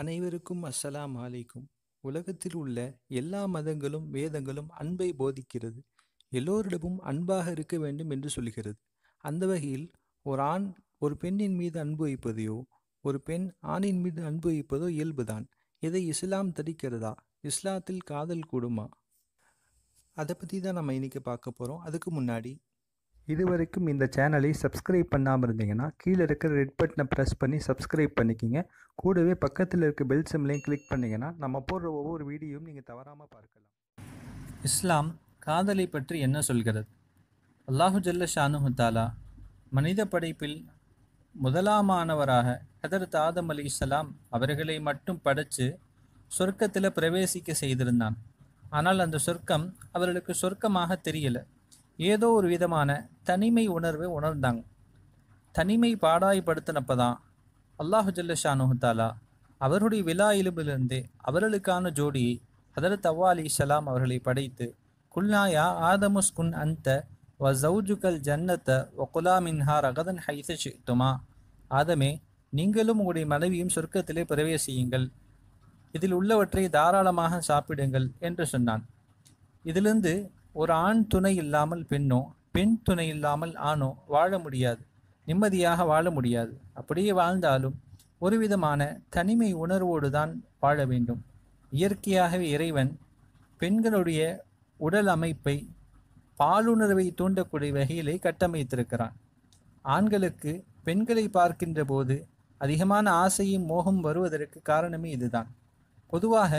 அனைவருக்கும் அஸ்ஸலாம் அலைக்கும் உலகத்தில் உள்ள எல்லா மதங்களும் வேதங்களும் அன்பை போதிக்கிறது எல்லோரிடமும் அன்பாக இருக்க வேண்டும் என்று சொல்கிறது அந்த வகையில் ஒரு ஆண் ஒரு பெண்ணின் மீது அன்பு வைப்பதையோ ஒரு பெண் ஆணின் மீது அன்பு வைப்பதோ இயல்புதான் இதை இஸ்லாம் தடிக்கிறதா இஸ்லாத்தில் காதல் கூடுமா அதை பற்றி தான் நம்ம இன்னைக்கு பார்க்க போகிறோம் அதுக்கு முன்னாடி இது வரைக்கும் இந்த சேனலை சப்ஸ்கிரைப் பண்ணாமல் இருந்தீங்கன்னா கீழே இருக்கிற ரெட் பட்டனை ப்ரெஸ் பண்ணி சப்ஸ்கிரைப் பண்ணிக்கிங்க கூடவே பக்கத்தில் இருக்க பெல் சிம்லையும் கிளிக் பண்ணிங்கன்னா நம்ம போடுற ஒவ்வொரு வீடியோவும் நீங்கள் தவறாமல் பார்க்கலாம் இஸ்லாம் காதலை பற்றி என்ன சொல்கிறது அல்லாஹு ஜல்ல ஷானு தாலா மனித படைப்பில் முதலாமானவராக ஹதரத் ஆதம் அலி இஸ்லாம் அவர்களை மட்டும் படைத்து சொர்க்கத்தில் பிரவேசிக்க செய்திருந்தான் ஆனால் அந்த சொர்க்கம் அவர்களுக்கு சொர்க்கமாக தெரியலை ஏதோ ஒரு விதமான தனிமை உணர்வை உணர்ந்தாங்க தனிமை பாடாய்படுத்தினப்போ தான் அல்லாஹு ஜல்லஷானுத்தாலா அவருடைய விழா இலும்பிலிருந்து அவர்களுக்கான ஜோடியை ஹதரத் அவ்வா அலி இஸ்லாம் அவர்களை படைத்து குல்நாயா ஆதமுஸ்குன் அந்த வ ஜவுஜுகல் ஜன்னத்தை ஒகுலா மின்ஹா ரகதன் ஹைசுமா ஆதமே நீங்களும் உங்களுடைய மனைவியும் சொர்க்கத்திலே பிரவேசியுங்கள் இதில் உள்ளவற்றை தாராளமாக சாப்பிடுங்கள் என்று சொன்னான் இதிலிருந்து ஒரு ஆண் துணை இல்லாமல் பெண்ணோ பெண் துணை இல்லாமல் ஆணோ வாழ முடியாது நிம்மதியாக வாழ முடியாது அப்படியே வாழ்ந்தாலும் ஒரு விதமான தனிமை உணர்வோடு தான் வாழ வேண்டும் இயற்கையாகவே இறைவன் பெண்களுடைய உடல் அமைப்பை பாலுணர்வை தூண்டக்கூடிய வகையிலே கட்டமைத்திருக்கிறான் ஆண்களுக்கு பெண்களை பார்க்கின்ற போது அதிகமான ஆசையும் மோகம் வருவதற்கு காரணமே இதுதான் பொதுவாக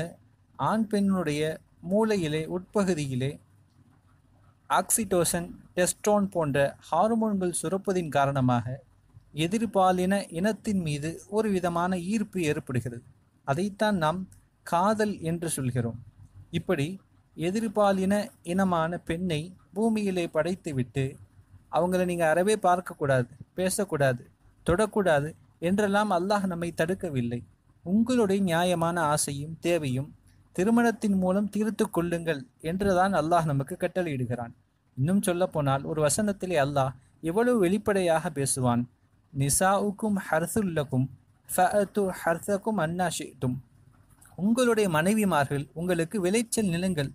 ஆண் பெண்ணுடைய மூளையிலே உட்பகுதியிலே ஆக்சிடோசன் டெஸ்டோன் போன்ற ஹார்மோன்கள் சுரப்பதின் காரணமாக எதிர்பாலின இனத்தின் மீது ஒரு விதமான ஈர்ப்பு ஏற்படுகிறது அதைத்தான் நாம் காதல் என்று சொல்கிறோம் இப்படி எதிர்பாலின இனமான பெண்ணை பூமியிலே படைத்துவிட்டு அவங்கள நீங்கள் அறவே பார்க்கக்கூடாது பேசக்கூடாது தொடக்கூடாது என்றெல்லாம் அல்லாஹ் நம்மை தடுக்கவில்லை உங்களுடைய நியாயமான ஆசையும் தேவையும் திருமணத்தின் மூலம் தீர்த்து கொள்ளுங்கள் என்றுதான் அல்லாஹ் நமக்கு கட்டளையிடுகிறான் இன்னும் போனால் ஒரு வசனத்திலே அல்லாஹ் எவ்வளவு வெளிப்படையாக பேசுவான் நிசாவுக்கும் ஹர்சுல்லக்கும் ஹர்சக்கும் அன்னா ஷிட்டும் உங்களுடைய மனைவிமார்கள் உங்களுக்கு விளைச்சல் நிலங்கள்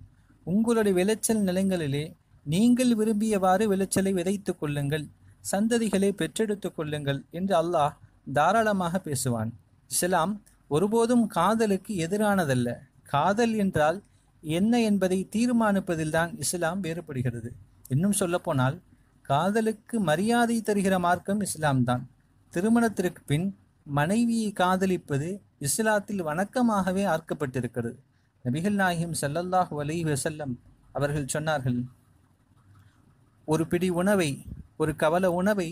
உங்களுடைய விளைச்சல் நிலங்களிலே நீங்கள் விரும்பியவாறு விளைச்சலை விதைத்து கொள்ளுங்கள் சந்ததிகளை பெற்றெடுத்து கொள்ளுங்கள் என்று அல்லாஹ் தாராளமாக பேசுவான் இஸ்லாம் ஒருபோதும் காதலுக்கு எதிரானதல்ல காதல் என்றால் என்ன என்பதை தீர்மானிப்பதில்தான் இஸ்லாம் வேறுபடுகிறது இன்னும் சொல்லப்போனால் காதலுக்கு மரியாதை தருகிற மார்க்கம் தான் திருமணத்திற்கு பின் மனைவியை காதலிப்பது இஸ்லாத்தில் வணக்கமாகவே ஆர்க்கப்பட்டிருக்கிறது நபிகள் நாயகம் சல்லல்லாஹு வலி வசல்லம் அவர்கள் சொன்னார்கள் ஒரு பிடி உணவை ஒரு கவல உணவை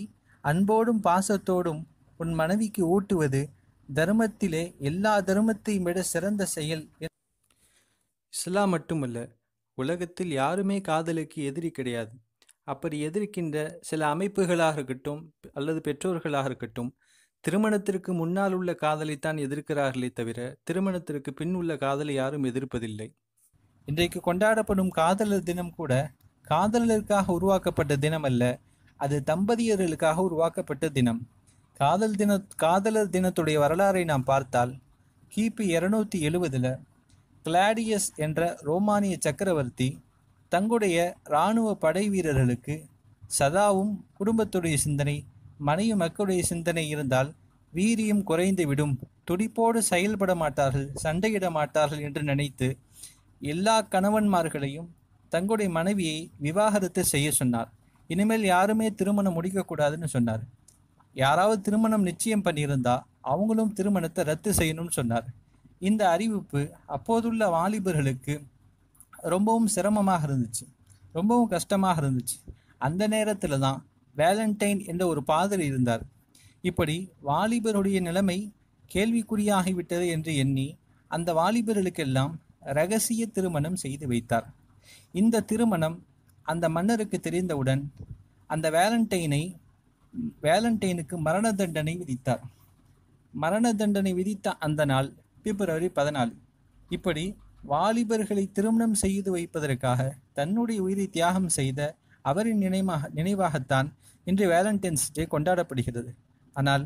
அன்போடும் பாசத்தோடும் உன் மனைவிக்கு ஊட்டுவது தர்மத்திலே எல்லா தர்மத்தையும் விட சிறந்த செயல் இஸ்லாம் மட்டுமல்ல உலகத்தில் யாருமே காதலுக்கு எதிரி கிடையாது அப்படி எதிர்க்கின்ற சில அமைப்புகளாக இருக்கட்டும் அல்லது பெற்றோர்களாக இருக்கட்டும் திருமணத்திற்கு முன்னால் உள்ள காதலைத்தான் எதிர்க்கிறார்களே தவிர திருமணத்திற்கு பின் உள்ள காதலை யாரும் எதிர்ப்பதில்லை இன்றைக்கு கொண்டாடப்படும் காதலர் தினம் கூட காதலருக்காக உருவாக்கப்பட்ட தினம் அல்ல அது தம்பதியர்களுக்காக உருவாக்கப்பட்ட தினம் காதல் தின காதலர் தினத்துடைய வரலாறை நாம் பார்த்தால் கிபி இருநூத்தி எழுவதில் கிளாடியஸ் என்ற ரோமானிய சக்கரவர்த்தி தங்களுடைய இராணுவ படை வீரர்களுக்கு சதாவும் குடும்பத்துடைய சிந்தனை மனைவி மக்களுடைய சிந்தனை இருந்தால் வீரியம் குறைந்துவிடும் துடிப்போடு செயல்பட மாட்டார்கள் சண்டையிட மாட்டார்கள் என்று நினைத்து எல்லா கணவன்மார்களையும் தங்களுடைய மனைவியை விவாகரத்து செய்ய சொன்னார் இனிமேல் யாருமே திருமணம் முடிக்கக்கூடாதுன்னு சொன்னார் யாராவது திருமணம் நிச்சயம் பண்ணியிருந்தா அவங்களும் திருமணத்தை ரத்து செய்யணும்னு சொன்னார் இந்த அறிவிப்பு அப்போதுள்ள வாலிபர்களுக்கு ரொம்பவும் சிரமமாக இருந்துச்சு ரொம்பவும் கஷ்டமாக இருந்துச்சு அந்த நேரத்தில் தான் வேலண்டைன் என்ற ஒரு பாதல் இருந்தார் இப்படி வாலிபருடைய நிலைமை கேள்விக்குறியாகிவிட்டது என்று எண்ணி அந்த வாலிபர்களுக்கெல்லாம் ரகசிய திருமணம் செய்து வைத்தார் இந்த திருமணம் அந்த மன்னருக்கு தெரிந்தவுடன் அந்த வேலண்டைனை வேலண்டைனுக்கு மரண தண்டனை விதித்தார் மரண தண்டனை விதித்த அந்த நாள் பிப்ரவரி பதினாலு இப்படி வாலிபர்களை திருமணம் செய்து வைப்பதற்காக தன்னுடைய உயிரை தியாகம் செய்த அவரின் நினைமாக நினைவாகத்தான் இன்று வேலண்டைன்ஸ் டே கொண்டாடப்படுகிறது ஆனால்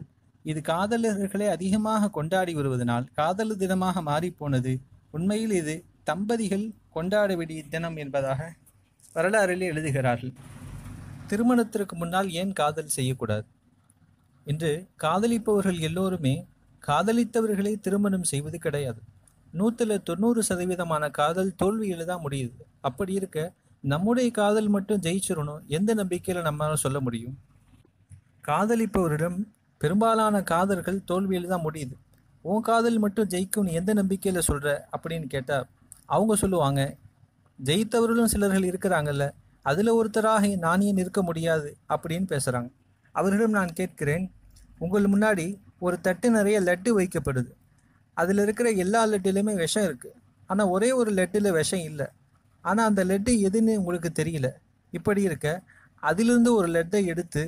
இது காதலர்களை அதிகமாக கொண்டாடி வருவதனால் காதல் தினமாக மாறிப்போனது உண்மையில் இது தம்பதிகள் கொண்டாட வேண்டிய தினம் என்பதாக வரலாறில் எழுதுகிறார்கள் திருமணத்திற்கு முன்னால் ஏன் காதல் செய்யக்கூடாது இன்று காதலிப்பவர்கள் எல்லோருமே காதலித்தவர்களை திருமணம் செய்வது கிடையாது நூற்றில் தொண்ணூறு சதவீதமான காதல் தோல்வியில் தான் முடியுது அப்படி இருக்க நம்முடைய காதல் மட்டும் ஜெயிச்சிடணும் எந்த நம்பிக்கையில் நம்மளால் சொல்ல முடியும் காதலிப்பவரிடம் பெரும்பாலான காதல்கள் தோல்வியில் தான் முடியுது உன் காதல் மட்டும் ஜெயிக்கும்னு எந்த நம்பிக்கையில் சொல்கிற அப்படின்னு கேட்டால் அவங்க சொல்லுவாங்க ஜெயித்தவர்களும் சிலர்கள் இருக்கிறாங்கல்ல அதில் ஒருத்தராக நானே நிற்க முடியாது அப்படின்னு பேசுகிறாங்க அவர்களிடம் நான் கேட்கிறேன் உங்கள் முன்னாடி ஒரு தட்டு நிறைய லட்டு வைக்கப்படுது அதில் இருக்கிற எல்லா லட்டுலேயுமே விஷம் இருக்குது ஆனால் ஒரே ஒரு லட்டில் விஷம் இல்லை ஆனால் அந்த லட்டு எதுன்னு உங்களுக்கு தெரியல இப்படி இருக்க அதிலிருந்து ஒரு லட்டை எடுத்து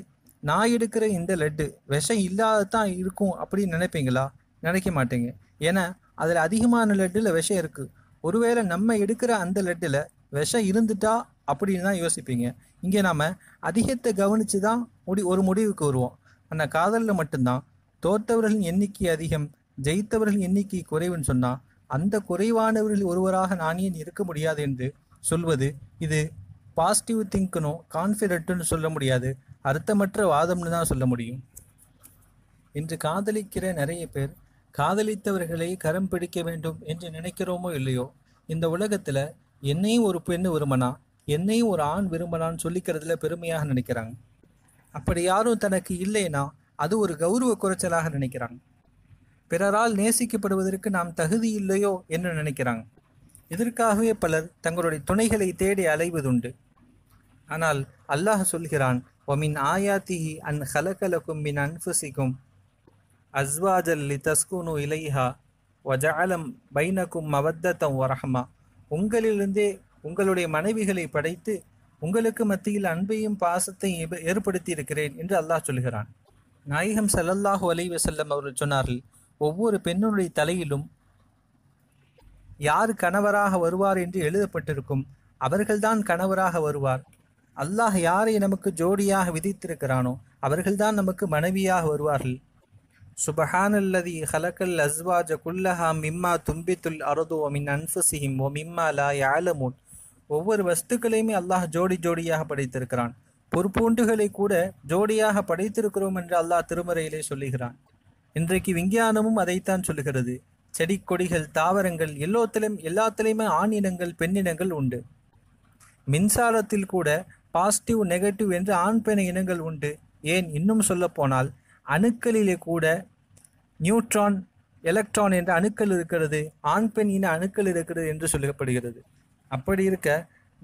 நான் எடுக்கிற இந்த லட்டு விஷம் இல்லாத தான் இருக்கும் அப்படின்னு நினைப்பீங்களா நினைக்க மாட்டேங்க ஏன்னா அதில் அதிகமான லட்டில் விஷம் இருக்குது ஒருவேளை நம்ம எடுக்கிற அந்த லட்டில் விஷம் இருந்துட்டா அப்படின்னு தான் யோசிப்பீங்க இங்கே நாம் அதிகத்தை கவனித்து தான் முடி ஒரு முடிவுக்கு வருவோம் ஆனால் காதலில் மட்டும்தான் தோற்றவர்களின் எண்ணிக்கை அதிகம் ஜெயித்தவர்கள் எண்ணிக்கை குறைவுன்னு சொன்னா அந்த குறைவானவர்கள் ஒருவராக நான் ஏன் இருக்க முடியாது என்று சொல்வது இது பாசிட்டிவ் திங்க்னும் கான்ஃபிடென்ட்னு சொல்ல முடியாது அர்த்தமற்ற வாதம்னு தான் சொல்ல முடியும் இன்று காதலிக்கிற நிறைய பேர் காதலித்தவர்களை கரம் பிடிக்க வேண்டும் என்று நினைக்கிறோமோ இல்லையோ இந்த உலகத்தில் என்னையும் ஒரு பெண் விரும்பினா என்னையும் ஒரு ஆண் விரும்பினான்னு சொல்லிக்கிறதுல பெருமையாக நினைக்கிறாங்க அப்படி யாரும் தனக்கு இல்லைன்னா அது ஒரு கௌரவ குறைச்சலாக நினைக்கிறாங்க பிறரால் நேசிக்கப்படுவதற்கு நாம் தகுதி இல்லையோ என்று நினைக்கிறாங்க இதற்காகவே பலர் தங்களுடைய துணைகளை தேடி அலைவதுண்டு ஆனால் அல்லாஹ் சொல்கிறான் ஒமின் ஆயாத்தி அன் ஹலகலக்கும் மின் அன்புசிக்கும் அஸ்வாஜல் லி தஸ்குனு இலைஹா வஜாலம் பைனக்கும் மவத்தத்தம் வரஹமா உங்களிலிருந்தே உங்களுடைய மனைவிகளை படைத்து உங்களுக்கு மத்தியில் அன்பையும் பாசத்தையும் ஏற்படுத்தி இருக்கிறேன் என்று அல்லாஹ் சொல்கிறான் நாயகம் சல்லல்லாஹு அலைவ செல்லம் அவர்கள் சொன்னார்கள் ஒவ்வொரு பெண்ணுடைய தலையிலும் யார் கணவராக வருவார் என்று எழுதப்பட்டிருக்கும் அவர்கள்தான் கணவராக வருவார் அல்லாஹ் யாரை நமக்கு ஜோடியாக விதித்திருக்கிறானோ அவர்கள்தான் நமக்கு மனைவியாக வருவார்கள் சுபஹானல்லதி ஹலக்கல் அஸ்வாஜ குல்லஹா மிம்மா தும்பித்துல் அரது ஓமின் அன்ஃபுசிஹிம் ஓ மிம்மா லா யாலமோன் ஒவ்வொரு வஸ்துக்களையுமே அல்லாஹ் ஜோடி ஜோடியாக படைத்திருக்கிறான் பொறுப்பூண்டுகளை கூட ஜோடியாக படைத்திருக்கிறோம் என்று அல்லாஹ் திருமறையிலே சொல்லுகிறான் இன்றைக்கு விஞ்ஞானமும் அதைத்தான் சொல்லுகிறது செடி கொடிகள் தாவரங்கள் எல்லோத்திலும் எல்லாத்திலையுமே ஆணினங்கள் பெண்ணினங்கள் உண்டு மின்சாரத்தில் கூட பாசிட்டிவ் நெகட்டிவ் என்று ஆண் பெண் இனங்கள் உண்டு ஏன் இன்னும் சொல்லப்போனால் அணுக்களிலே கூட நியூட்ரான் எலக்ட்ரான் என்ற அணுக்கள் இருக்கிறது ஆண் பெண் இன அணுக்கள் இருக்கிறது என்று சொல்லப்படுகிறது அப்படி இருக்க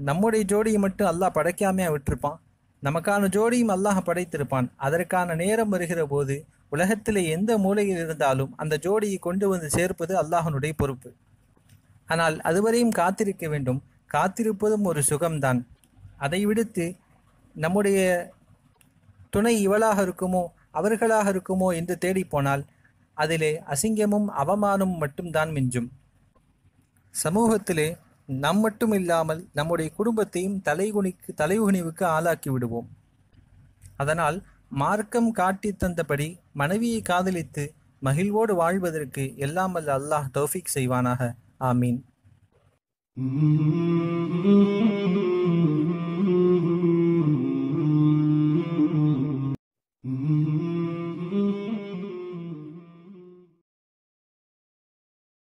நம்முடைய ஜோடியை மட்டும் அல்லாஹ் படைக்காமையா விட்டிருப்பான் நமக்கான ஜோடியும் அல்லாஹ் படைத்திருப்பான் அதற்கான நேரம் வருகிற போது உலகத்திலே எந்த மூலையில் இருந்தாலும் அந்த ஜோடியை கொண்டு வந்து சேர்ப்பது அல்லாஹனுடைய பொறுப்பு ஆனால் அதுவரையும் காத்திருக்க வேண்டும் காத்திருப்பதும் ஒரு சுகம்தான் அதை விடுத்து நம்முடைய துணை இவளாக இருக்குமோ அவர்களாக இருக்குமோ என்று தேடிப்போனால் அதிலே அசிங்கமும் அவமானமும் மட்டும்தான் மிஞ்சும் சமூகத்திலே நம் மட்டும் இல்லாமல் நம்முடைய குடும்பத்தையும் தலைகுனிக்கு தலைகுனிவுக்கு ஆளாக்கி விடுவோம் அதனால் மார்க்கம் காட்டி தந்தபடி மனைவியை காதலித்து மகிழ்வோடு வாழ்வதற்கு எல்லாமல் அல்லாஹ் தௌஃபிக் செய்வானாக ஆமீன் mm-hmm.